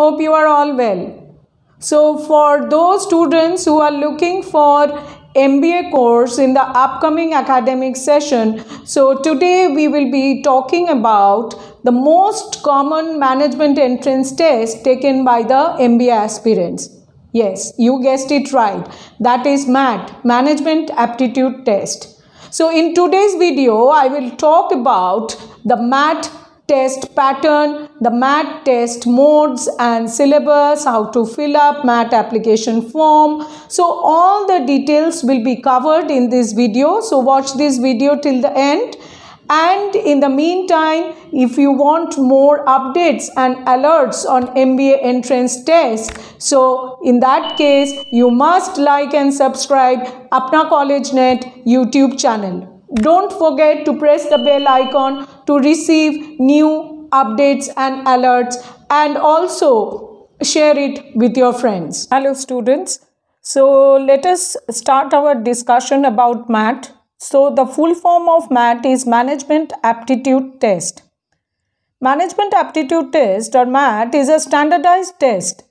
Hope you are all well. So for those students who are looking for MBA course in the upcoming academic session, so today we will be talking about the most common management entrance test taken by the MBA aspirants. Yes, you guessed it right. That is MAT, Management Aptitude Test. So in today's video, I will talk about the MAT test pattern, the MAT test modes and syllabus, how to fill up MAT application form. So all the details will be covered in this video. So watch this video till the end. And in the meantime, if you want more updates and alerts on MBA entrance test, so in that case, you must like and subscribe Apna College Net YouTube channel. Don't forget to press the bell icon to receive new updates and alerts and also share it with your friends. Hello students. So let us start our discussion about MAT. So the full form of MAT is Management Aptitude Test. Management Aptitude Test or MAT is a standardized test.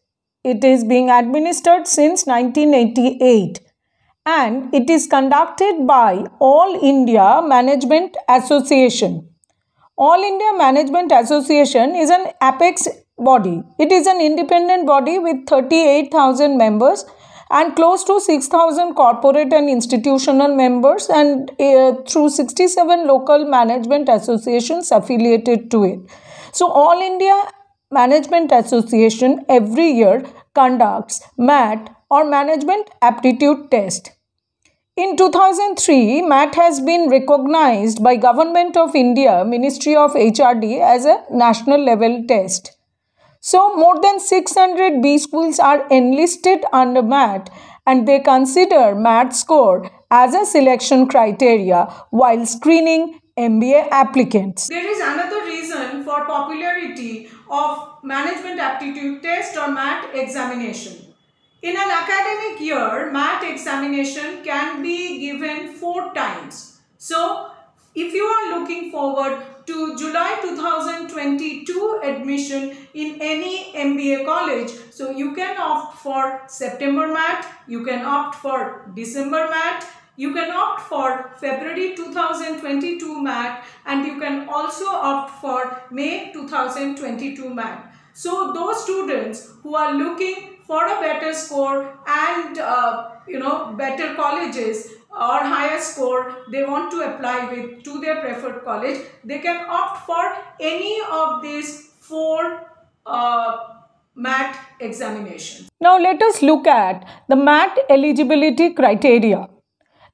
It is being administered since 1988 and it is conducted by All India Management Association. All India Management Association is an apex body. It is an independent body with 38,000 members and close to 6,000 corporate and institutional members and uh, through 67 local management associations affiliated to it. So, All India Management Association every year conducts MAT or Management Aptitude Test. In 2003, MAT has been recognized by Government of India, Ministry of HRD as a national level test. So more than 600 B schools are enlisted under MAT and they consider MAT score as a selection criteria while screening MBA applicants. There is another reason for popularity of management aptitude test or MAT examination. In an academic year, math examination can be given four times. So, if you are looking forward to July 2022 admission in any MBA college, so you can opt for September math, you can opt for December math, you can opt for February 2022 MAT and you can also opt for May 2022 MAT. So those students who are looking for a better score and uh, you know better colleges or higher score they want to apply with to their preferred college they can opt for any of these four uh, MAT examinations. Now let us look at the MAT eligibility criteria.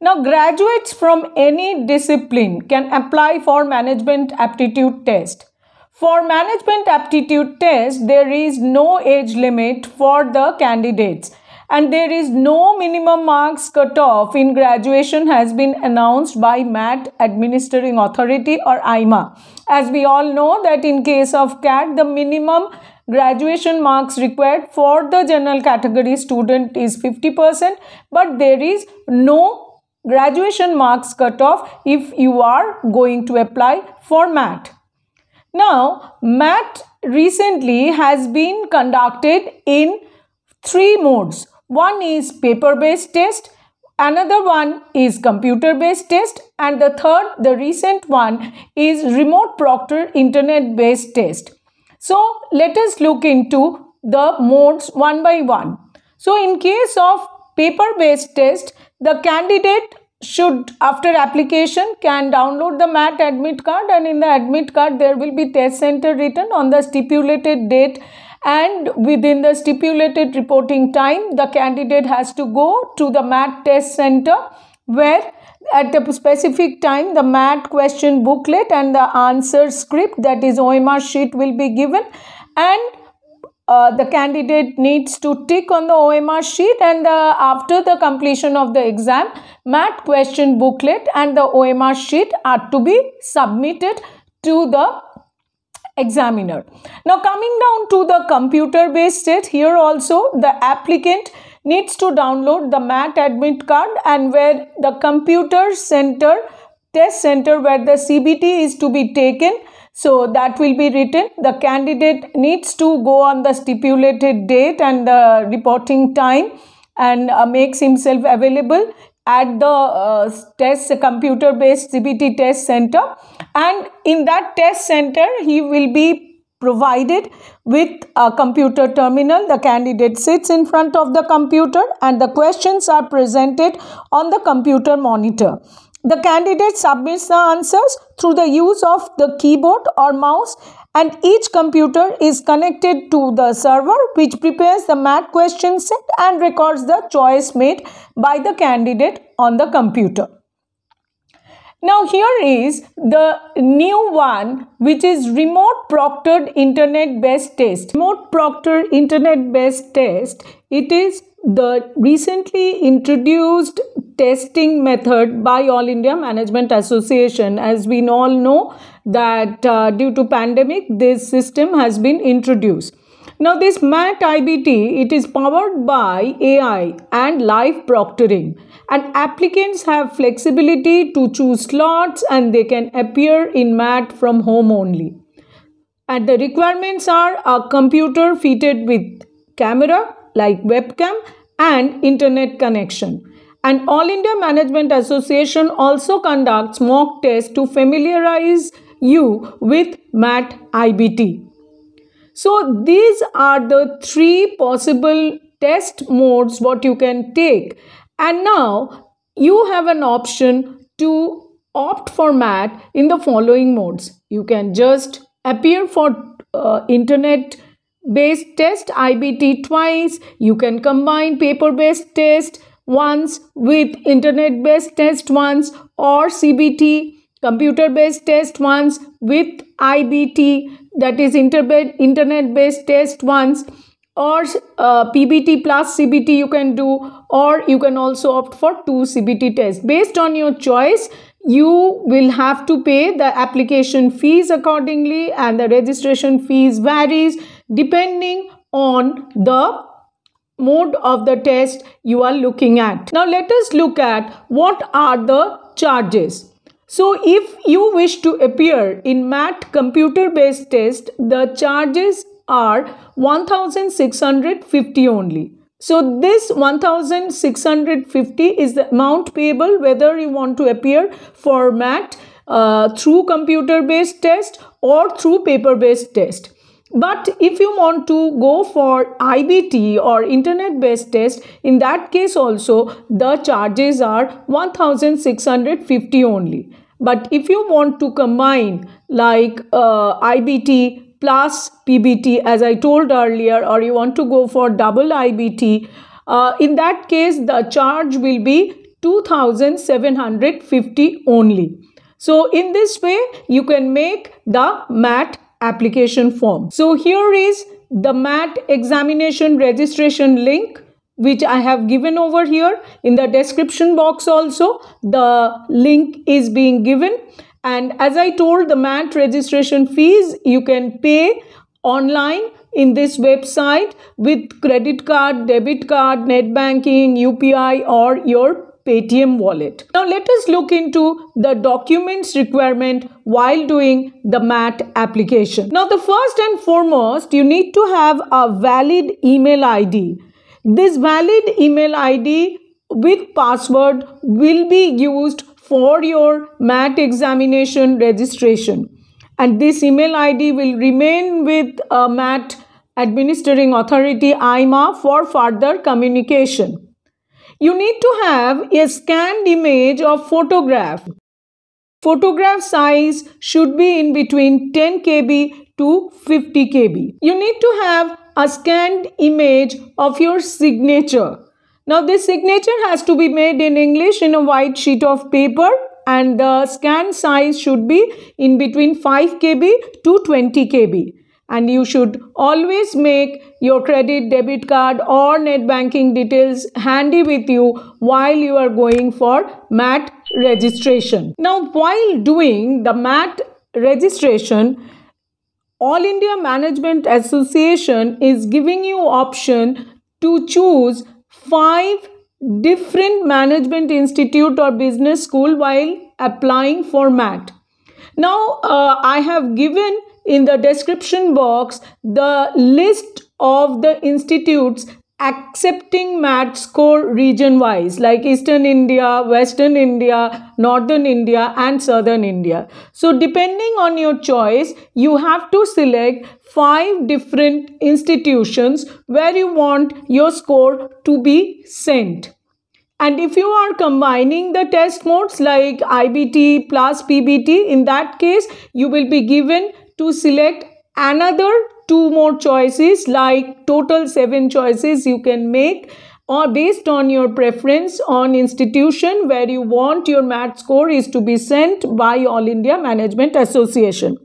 Now graduates from any discipline can apply for management aptitude test. For management aptitude test, there is no age limit for the candidates and there is no minimum marks cutoff in graduation has been announced by MAT Administering Authority or IMA. As we all know that in case of CAT, the minimum graduation marks required for the general category student is 50% but there is no graduation marks cutoff if you are going to apply for MAT. Now, MAT recently has been conducted in three modes. One is paper-based test, another one is computer-based test, and the third, the recent one, is remote proctor internet-based test. So, let us look into the modes one by one. So, in case of paper-based test, the candidate should after application can download the mat admit card and in the admit card there will be test center written on the stipulated date and within the stipulated reporting time the candidate has to go to the mat test center where at the specific time the mat question booklet and the answer script that is OMR sheet will be given and uh, the candidate needs to tick on the OMR sheet and after the completion of the exam, MAT question booklet and the OMR sheet are to be submitted to the examiner. Now coming down to the computer based test, here also the applicant needs to download the MAT admit card and where the computer center test center where the CBT is to be taken so that will be written. The candidate needs to go on the stipulated date and the reporting time and uh, makes himself available at the uh, test computer based CBT test center and in that test center he will be provided with a computer terminal the candidate sits in front of the computer and the questions are presented on the computer monitor the candidate submits the answers through the use of the keyboard or mouse and each computer is connected to the server which prepares the math question set and records the choice made by the candidate on the computer. Now here is the new one which is remote proctored internet based test. Remote proctored internet based test. It is the recently introduced testing method by All India Management Association. As we all know that uh, due to pandemic this system has been introduced. Now this MAT IBT, it is powered by AI and live proctoring and applicants have flexibility to choose slots and they can appear in MAT from home only. And the requirements are a computer fitted with camera like webcam and internet connection. And All India Management Association also conducts mock tests to familiarize you with MAT IBT. So these are the three possible test modes what you can take. And now you have an option to opt for MAT in the following modes. You can just appear for uh, internet based test IBT twice. You can combine paper based test once with internet based test once or CBT computer based test once with IBT that is internet based test ones or uh, PBT plus CBT you can do or you can also opt for two CBT tests. Based on your choice, you will have to pay the application fees accordingly and the registration fees varies depending on the mode of the test you are looking at. Now let us look at what are the charges. So if you wish to appear in MAT computer-based test, the charges are 1650 only. So this 1650 is the amount payable whether you want to appear for MAT uh, through computer-based test or through paper-based test. But if you want to go for IBT or internet-based test, in that case also the charges are 1650 only. But if you want to combine like uh, IBT plus PBT as I told earlier or you want to go for double IBT, uh, in that case the charge will be 2750 only. So in this way you can make the MAT application form. So here is the MAT examination registration link which I have given over here in the description box also. The link is being given. And as I told, the MAT registration fees you can pay online in this website with credit card, debit card, net banking, UPI or your Paytm wallet. Now let us look into the documents requirement while doing the MAT application. Now the first and foremost, you need to have a valid email ID this valid email ID with password will be used for your MAT examination registration. And this email ID will remain with uh, MAT Administering Authority IMA for further communication. You need to have a scanned image of photograph. Photograph size should be in between 10 KB to 50 KB. You need to have a scanned image of your signature. Now this signature has to be made in English in a white sheet of paper and the scan size should be in between 5 KB to 20 KB. And you should always make your credit, debit card or net banking details handy with you while you are going for MAT registration. Now while doing the MAT registration, all India Management Association is giving you option to choose five different management institute or business school while applying for MAT. Now uh, I have given in the description box the list of the institutes accepting mat score region wise like eastern india western india northern india and southern india so depending on your choice you have to select five different institutions where you want your score to be sent and if you are combining the test modes like IBT plus PBT, in that case, you will be given to select another two more choices like total seven choices you can make or based on your preference on institution where you want your mat score is to be sent by all india management association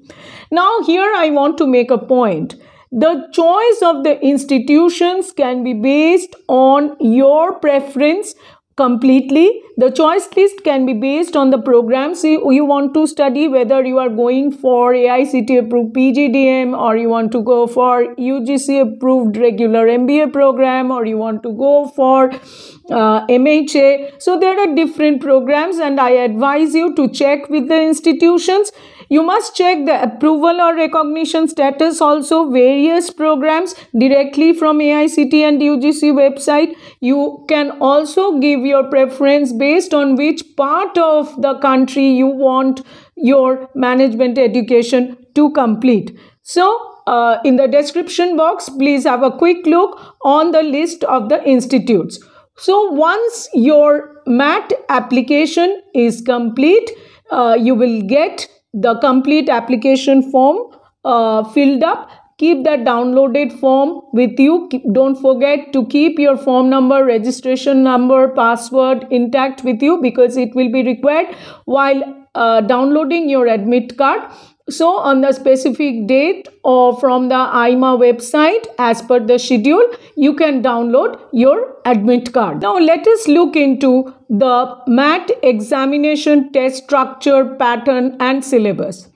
now here i want to make a point the choice of the institutions can be based on your preference completely. The choice list can be based on the programs you, you want to study, whether you are going for AICT approved PGDM or you want to go for UGC approved regular MBA program or you want to go for uh, MHA. So there are different programs and I advise you to check with the institutions you must check the approval or recognition status also various programs directly from AICT and UGC website. You can also give your preference based on which part of the country you want your management education to complete. So uh, in the description box, please have a quick look on the list of the institutes. So once your MAT application is complete, uh, you will get the complete application form uh, filled up keep that downloaded form with you keep, don't forget to keep your form number registration number password intact with you because it will be required while uh, downloading your admit card so on the specific date or from the IMA website as per the schedule, you can download your admit card. Now let us look into the MAT examination test structure, pattern and syllabus.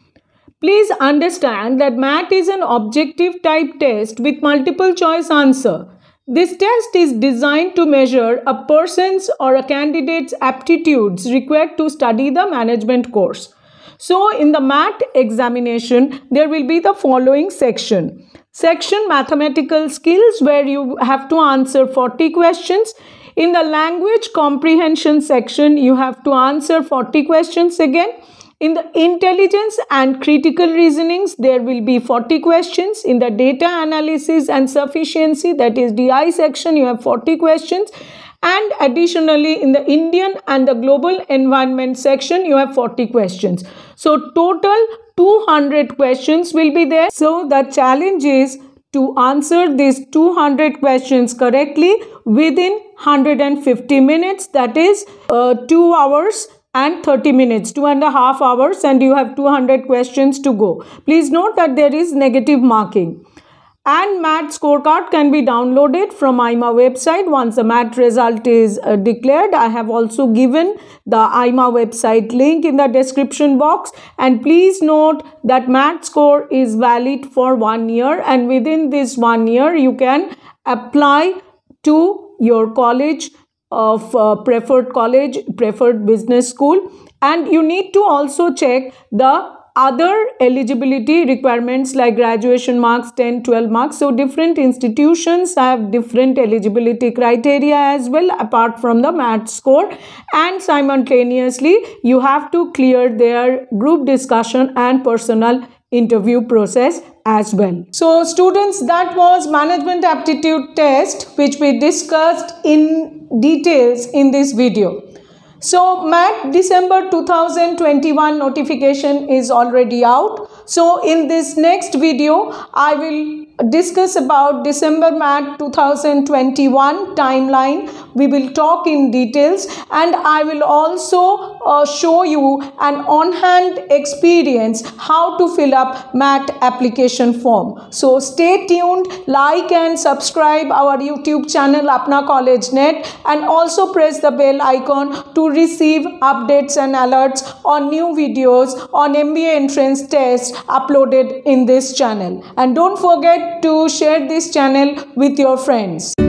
Please understand that MAT is an objective type test with multiple choice answer. This test is designed to measure a person's or a candidate's aptitudes required to study the management course. So in the MAT examination, there will be the following section. Section mathematical skills where you have to answer 40 questions. In the language comprehension section, you have to answer 40 questions again. In the intelligence and critical reasonings, there will be 40 questions. In the data analysis and sufficiency, that is DI section, you have 40 questions. And additionally, in the Indian and the global environment section, you have 40 questions. So total 200 questions will be there. So the challenge is to answer these 200 questions correctly within 150 minutes that is uh, 2 hours and 30 minutes two and a half hours and you have 200 questions to go please note that there is negative marking and MAT scorecard can be downloaded from IMA website once the MAT result is uh, declared. I have also given the IMA website link in the description box and please note that MAT score is valid for one year and within this one year you can apply to your college of uh, preferred college, preferred business school and you need to also check the other eligibility requirements like graduation marks 10 12 marks so different institutions have different eligibility criteria as well apart from the math score and simultaneously you have to clear their group discussion and personal interview process as well. So students that was management aptitude test which we discussed in details in this video. So MAT December 2021 notification is already out. So in this next video, I will discuss about December MAT 2021 timeline we will talk in details and I will also uh, show you an on-hand experience how to fill up MAT application form. So stay tuned, like and subscribe our YouTube channel Apna College Net and also press the bell icon to receive updates and alerts on new videos on MBA entrance test uploaded in this channel. And don't forget to share this channel with your friends.